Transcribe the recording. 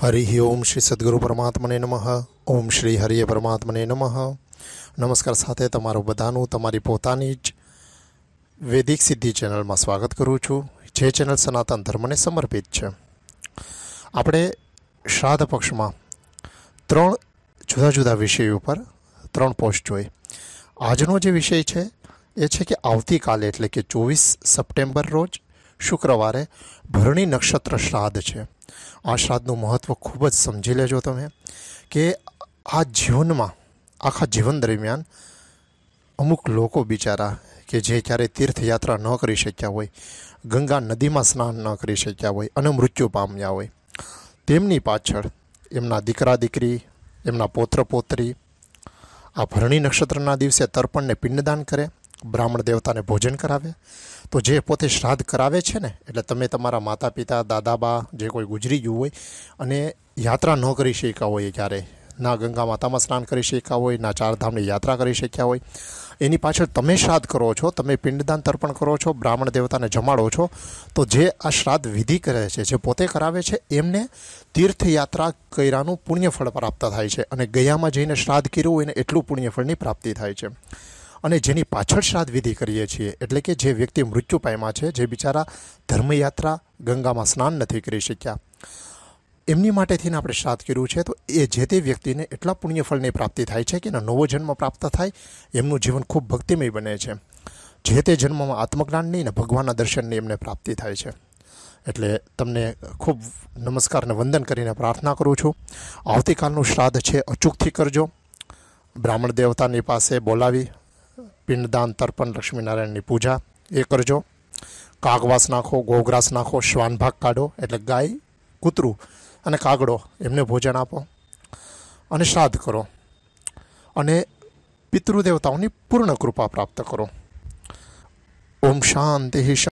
હરિ ઓમ શ્રી સદગુરુ પરમાત્મને નમઃ ઓમ શ્રી હરિય પરમાત્મને નમઃ નમસ્કાર સાથે તમારું બધાનું તમારી પોતાની જ વૈદિક સિદ્ધિ ચેનલમાં સ્વાગત કરું છું જે ચેનલ સનાતન ધર્મને સમર્પિત છે આપણે શ્રાદ્ધ પક્ષમાં ત્રણ જુદા જુદા વિષય ઉપર ત્રણ પોસ્ટ જોઈ આજનો જે વિષય છે એ છે કે આવતીકાલે એટલે કે ચોવીસ સપ્ટેમ્બર રોજ શુક્રવારે ભરણી નક્ષત્ર શ્રાદ્ધ છે આ શ્રાદ્ધનું મહત્ત્વ ખૂબ જ સમજી લેજો તમે કે આ જીવનમાં આખા જીવન દરમિયાન અમુક લોકો બિચારા કે જે ક્યારેય તીર્થયાત્રા ન કરી શક્યા હોય ગંગા નદીમાં સ્નાન ન કરી શક્યા હોય અને મૃત્યુ પામ્યા હોય તેમની પાછળ એમના દીકરા દીકરી એમના પોત્ર પોતરી આ ભરણી નક્ષત્રના દિવસે તર્પણને પિંડદાન કરે બ્રાહ્મણ દેવતાને ભોજન કરાવે તો જે પોતે શ્રાદ્ધ કરાવે છે ને એટલે તમે તમારા માતા પિતા દાદાબા જે કોઈ ગુજરી ગયું હોય અને યાત્રા ન કરી શક્યા હોય ક્યારે ના ગંગા માતામાં સ્નાન કરી શક્યા હોય ના ચારધામની યાત્રા કરી શક્યા હોય એની પાછળ તમે શ્રાદ્ધ કરો છો તમે પિંડદાન તર્પણ કરો છો બ્રાહ્મણ દેવતાને જમાડો છો તો જે આ શ્રાદ્ધ વિધિ કરે છે જે પોતે કરાવે છે એમને તીર્થયાત્રા કર્યાનું પુણ્યફળ પ્રાપ્ત થાય છે અને ગયામાં જઈને શ્રાદ્ધ કર્યું હોય એને એટલું પુણ્યફળની પ્રાપ્તિ થાય છે અને જેની પાછળ શ્રાદ્ધ વિધિ કરીએ છીએ એટલે કે જે વ્યક્તિ મૃત્યુ પામ્યા છે જે બિચારા ધર્મયાત્રા ગંગામાં સ્નાન નથી કરી શક્યા એમની માટે થઈને આપણે શ્રાદ્ધ કર્યું છે તો એ જે તે વ્યક્તિને એટલા પુણ્યફળની પ્રાપ્તિ થાય છે કે એનો નવો જન્મ પ્રાપ્ત થાય એમનું જીવન ખૂબ ભક્તિમય બને છે જે તે જન્મમાં આત્મજ્ઞાનની અને ભગવાનના દર્શનની એમને પ્રાપ્તિ થાય છે એટલે તમને ખૂબ નમસ્કાર અને વંદન કરીને પ્રાર્થના કરું છું આવતીકાલનું શ્રાદ્ધ છે અચૂકથી કરજો બ્રાહ્મણ દેવતાની પાસે બોલાવી પિંડદાન તર્પણ લક્ષ્મીનારાયણની પૂજા એ કરજો કાગવાસ નાખો ગોગ્રાસ નાખો શ્વાનભાગ કાઢો એટલે ગાય કૂતરું અને કાગડો એમને ભોજન આપો અને શ્રાદ્ધ કરો અને પિતૃદેવતાઓની પૂર્ણ કૃપા પ્રાપ્ત કરો ઓમ શાંતિ